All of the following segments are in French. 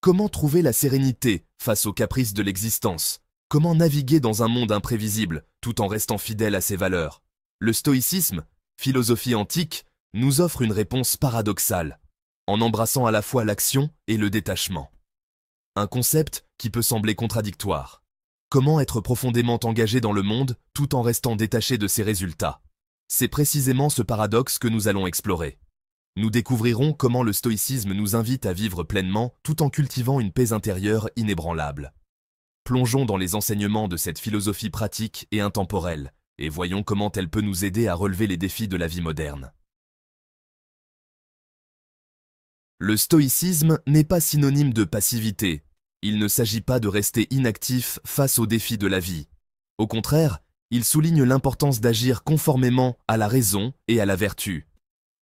Comment trouver la sérénité face aux caprices de l'existence Comment naviguer dans un monde imprévisible tout en restant fidèle à ses valeurs Le stoïcisme, philosophie antique, nous offre une réponse paradoxale, en embrassant à la fois l'action et le détachement. Un concept qui peut sembler contradictoire. Comment être profondément engagé dans le monde tout en restant détaché de ses résultats c'est précisément ce paradoxe que nous allons explorer. Nous découvrirons comment le stoïcisme nous invite à vivre pleinement tout en cultivant une paix intérieure inébranlable. Plongeons dans les enseignements de cette philosophie pratique et intemporelle, et voyons comment elle peut nous aider à relever les défis de la vie moderne. Le stoïcisme n'est pas synonyme de passivité. Il ne s'agit pas de rester inactif face aux défis de la vie. Au contraire, il souligne l'importance d'agir conformément à la raison et à la vertu.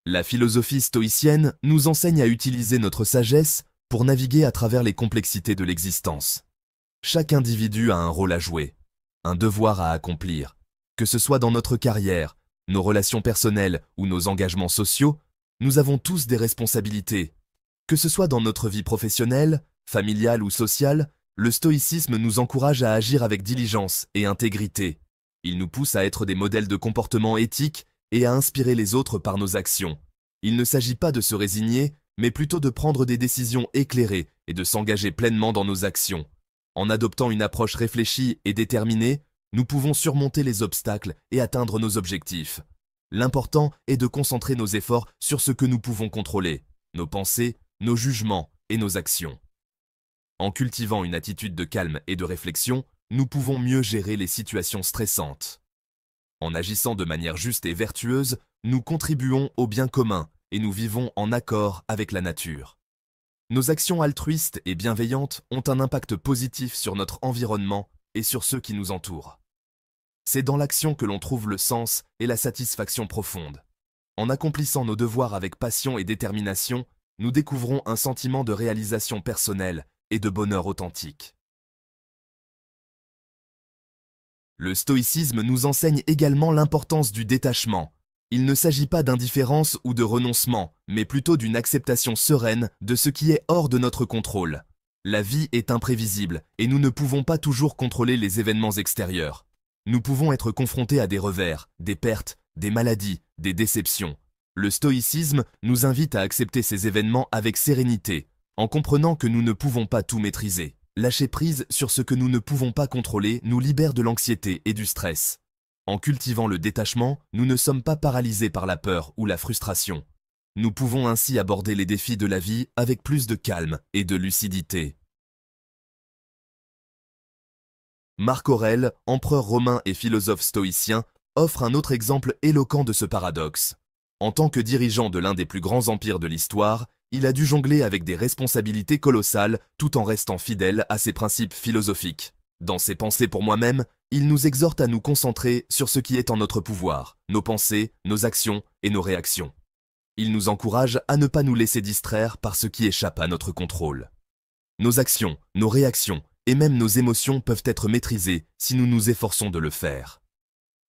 La philosophie stoïcienne nous enseigne à utiliser notre sagesse pour naviguer à travers les complexités de l'existence. Chaque individu a un rôle à jouer, un devoir à accomplir. Que ce soit dans notre carrière, nos relations personnelles ou nos engagements sociaux, nous avons tous des responsabilités. Que ce soit dans notre vie professionnelle, familiale ou sociale, le stoïcisme nous encourage à agir avec diligence et intégrité. Il nous pousse à être des modèles de comportement éthique et à inspirer les autres par nos actions. Il ne s'agit pas de se résigner, mais plutôt de prendre des décisions éclairées et de s'engager pleinement dans nos actions. En adoptant une approche réfléchie et déterminée, nous pouvons surmonter les obstacles et atteindre nos objectifs. L'important est de concentrer nos efforts sur ce que nous pouvons contrôler, nos pensées, nos jugements et nos actions. En cultivant une attitude de calme et de réflexion, nous pouvons mieux gérer les situations stressantes. En agissant de manière juste et vertueuse, nous contribuons au bien commun et nous vivons en accord avec la nature. Nos actions altruistes et bienveillantes ont un impact positif sur notre environnement et sur ceux qui nous entourent. C'est dans l'action que l'on trouve le sens et la satisfaction profonde. En accomplissant nos devoirs avec passion et détermination, nous découvrons un sentiment de réalisation personnelle et de bonheur authentique. Le stoïcisme nous enseigne également l'importance du détachement. Il ne s'agit pas d'indifférence ou de renoncement, mais plutôt d'une acceptation sereine de ce qui est hors de notre contrôle. La vie est imprévisible et nous ne pouvons pas toujours contrôler les événements extérieurs. Nous pouvons être confrontés à des revers, des pertes, des maladies, des déceptions. Le stoïcisme nous invite à accepter ces événements avec sérénité, en comprenant que nous ne pouvons pas tout maîtriser. Lâcher prise sur ce que nous ne pouvons pas contrôler nous libère de l'anxiété et du stress. En cultivant le détachement, nous ne sommes pas paralysés par la peur ou la frustration. Nous pouvons ainsi aborder les défis de la vie avec plus de calme et de lucidité. Marc Aurèle, empereur romain et philosophe stoïcien, offre un autre exemple éloquent de ce paradoxe. En tant que dirigeant de l'un des plus grands empires de l'histoire, il a dû jongler avec des responsabilités colossales tout en restant fidèle à ses principes philosophiques. Dans ses pensées pour moi-même, il nous exhorte à nous concentrer sur ce qui est en notre pouvoir, nos pensées, nos actions et nos réactions. Il nous encourage à ne pas nous laisser distraire par ce qui échappe à notre contrôle. Nos actions, nos réactions et même nos émotions peuvent être maîtrisées si nous nous efforçons de le faire.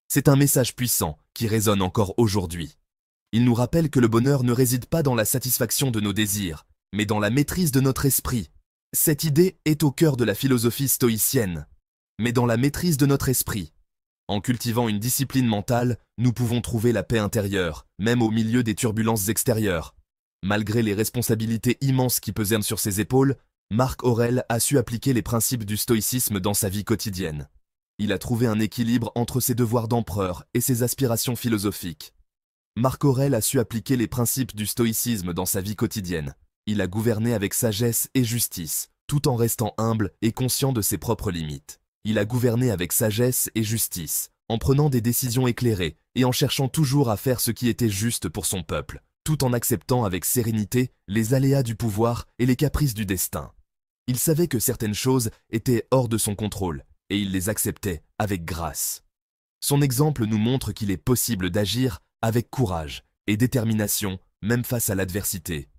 C'est un message puissant qui résonne encore aujourd'hui. Il nous rappelle que le bonheur ne réside pas dans la satisfaction de nos désirs, mais dans la maîtrise de notre esprit. Cette idée est au cœur de la philosophie stoïcienne, mais dans la maîtrise de notre esprit. En cultivant une discipline mentale, nous pouvons trouver la paix intérieure, même au milieu des turbulences extérieures. Malgré les responsabilités immenses qui pesaient sur ses épaules, Marc Aurel a su appliquer les principes du stoïcisme dans sa vie quotidienne. Il a trouvé un équilibre entre ses devoirs d'empereur et ses aspirations philosophiques. Marc Aurèle a su appliquer les principes du stoïcisme dans sa vie quotidienne. Il a gouverné avec sagesse et justice, tout en restant humble et conscient de ses propres limites. Il a gouverné avec sagesse et justice, en prenant des décisions éclairées et en cherchant toujours à faire ce qui était juste pour son peuple, tout en acceptant avec sérénité les aléas du pouvoir et les caprices du destin. Il savait que certaines choses étaient hors de son contrôle, et il les acceptait avec grâce. Son exemple nous montre qu'il est possible d'agir avec courage et détermination, même face à l'adversité.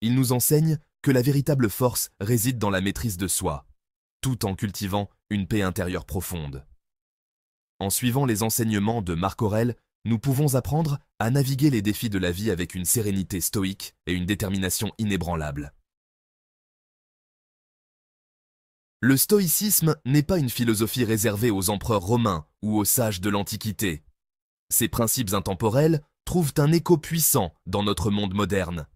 Il nous enseigne que la véritable force réside dans la maîtrise de soi, tout en cultivant une paix intérieure profonde. En suivant les enseignements de Marc Aurèle, nous pouvons apprendre à naviguer les défis de la vie avec une sérénité stoïque et une détermination inébranlable. Le stoïcisme n'est pas une philosophie réservée aux empereurs romains ou aux sages de l'Antiquité. Ces principes intemporels trouvent un écho puissant dans notre monde moderne.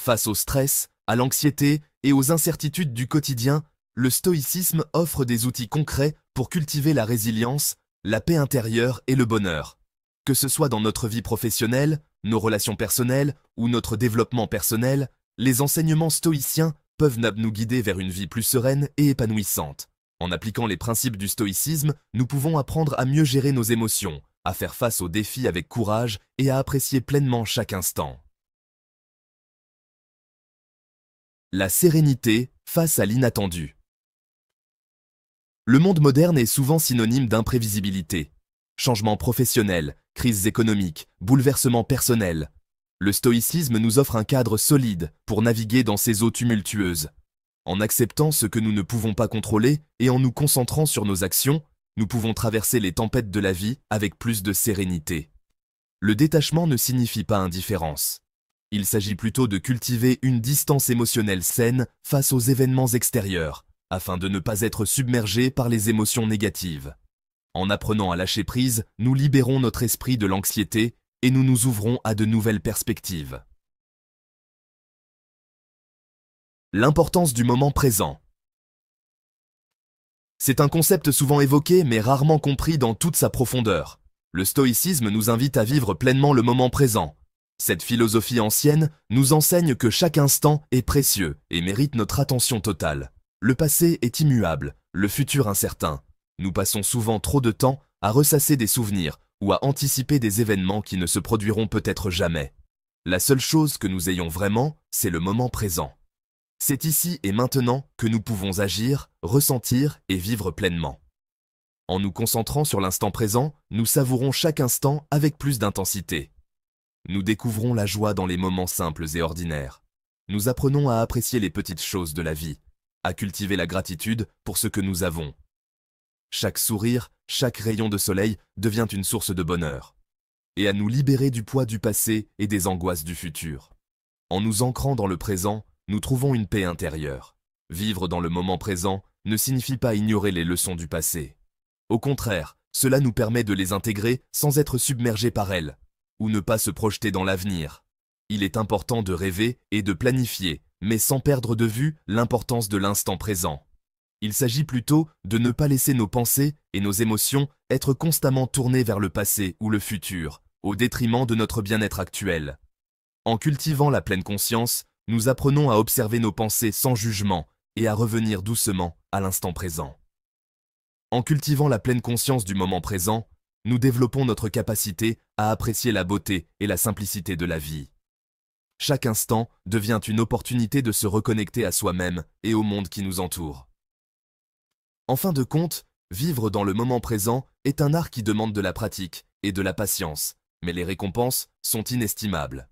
Face au stress, à l'anxiété et aux incertitudes du quotidien, le stoïcisme offre des outils concrets pour cultiver la résilience, la paix intérieure et le bonheur. Que ce soit dans notre vie professionnelle, nos relations personnelles ou notre développement personnel, les enseignements stoïciens peuvent nous guider vers une vie plus sereine et épanouissante. En appliquant les principes du stoïcisme, nous pouvons apprendre à mieux gérer nos émotions, à faire face aux défis avec courage et à apprécier pleinement chaque instant. La sérénité face à l'inattendu. Le monde moderne est souvent synonyme d'imprévisibilité. Changements professionnels, crises économiques, bouleversements personnels. Le stoïcisme nous offre un cadre solide pour naviguer dans ces eaux tumultueuses. En acceptant ce que nous ne pouvons pas contrôler et en nous concentrant sur nos actions, nous pouvons traverser les tempêtes de la vie avec plus de sérénité. Le détachement ne signifie pas indifférence. Il s'agit plutôt de cultiver une distance émotionnelle saine face aux événements extérieurs, afin de ne pas être submergé par les émotions négatives. En apprenant à lâcher prise, nous libérons notre esprit de l'anxiété et nous nous ouvrons à de nouvelles perspectives. L'importance du moment présent c'est un concept souvent évoqué mais rarement compris dans toute sa profondeur. Le stoïcisme nous invite à vivre pleinement le moment présent. Cette philosophie ancienne nous enseigne que chaque instant est précieux et mérite notre attention totale. Le passé est immuable, le futur incertain. Nous passons souvent trop de temps à ressasser des souvenirs ou à anticiper des événements qui ne se produiront peut-être jamais. La seule chose que nous ayons vraiment, c'est le moment présent. C'est ici et maintenant que nous pouvons agir, ressentir et vivre pleinement. En nous concentrant sur l'instant présent, nous savourons chaque instant avec plus d'intensité. Nous découvrons la joie dans les moments simples et ordinaires. Nous apprenons à apprécier les petites choses de la vie, à cultiver la gratitude pour ce que nous avons. Chaque sourire, chaque rayon de soleil devient une source de bonheur. Et à nous libérer du poids du passé et des angoisses du futur. En nous ancrant dans le présent, nous trouvons une paix intérieure. Vivre dans le moment présent ne signifie pas ignorer les leçons du passé. Au contraire, cela nous permet de les intégrer sans être submergés par elles, ou ne pas se projeter dans l'avenir. Il est important de rêver et de planifier, mais sans perdre de vue l'importance de l'instant présent. Il s'agit plutôt de ne pas laisser nos pensées et nos émotions être constamment tournées vers le passé ou le futur, au détriment de notre bien-être actuel. En cultivant la pleine conscience, nous apprenons à observer nos pensées sans jugement et à revenir doucement à l'instant présent. En cultivant la pleine conscience du moment présent, nous développons notre capacité à apprécier la beauté et la simplicité de la vie. Chaque instant devient une opportunité de se reconnecter à soi-même et au monde qui nous entoure. En fin de compte, vivre dans le moment présent est un art qui demande de la pratique et de la patience, mais les récompenses sont inestimables.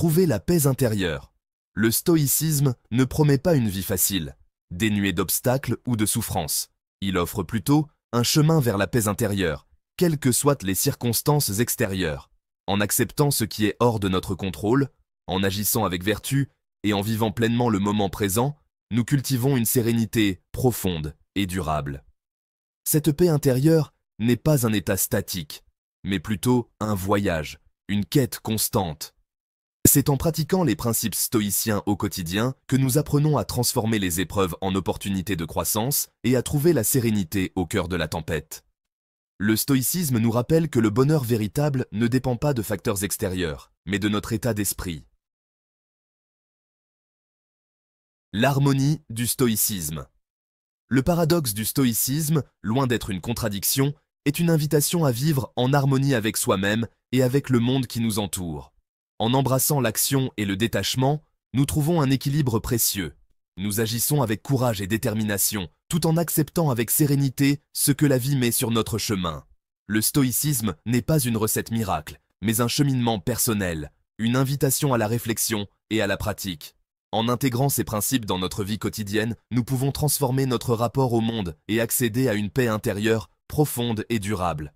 trouver la paix intérieure. Le stoïcisme ne promet pas une vie facile, dénuée d'obstacles ou de souffrances. Il offre plutôt un chemin vers la paix intérieure, quelles que soient les circonstances extérieures, en acceptant ce qui est hors de notre contrôle, en agissant avec vertu et en vivant pleinement le moment présent, nous cultivons une sérénité profonde et durable. Cette paix intérieure n'est pas un état statique, mais plutôt un voyage, une quête constante, c'est en pratiquant les principes stoïciens au quotidien que nous apprenons à transformer les épreuves en opportunités de croissance et à trouver la sérénité au cœur de la tempête. Le stoïcisme nous rappelle que le bonheur véritable ne dépend pas de facteurs extérieurs, mais de notre état d'esprit. L'harmonie du stoïcisme Le paradoxe du stoïcisme, loin d'être une contradiction, est une invitation à vivre en harmonie avec soi-même et avec le monde qui nous entoure. En embrassant l'action et le détachement, nous trouvons un équilibre précieux. Nous agissons avec courage et détermination, tout en acceptant avec sérénité ce que la vie met sur notre chemin. Le stoïcisme n'est pas une recette miracle, mais un cheminement personnel, une invitation à la réflexion et à la pratique. En intégrant ces principes dans notre vie quotidienne, nous pouvons transformer notre rapport au monde et accéder à une paix intérieure profonde et durable.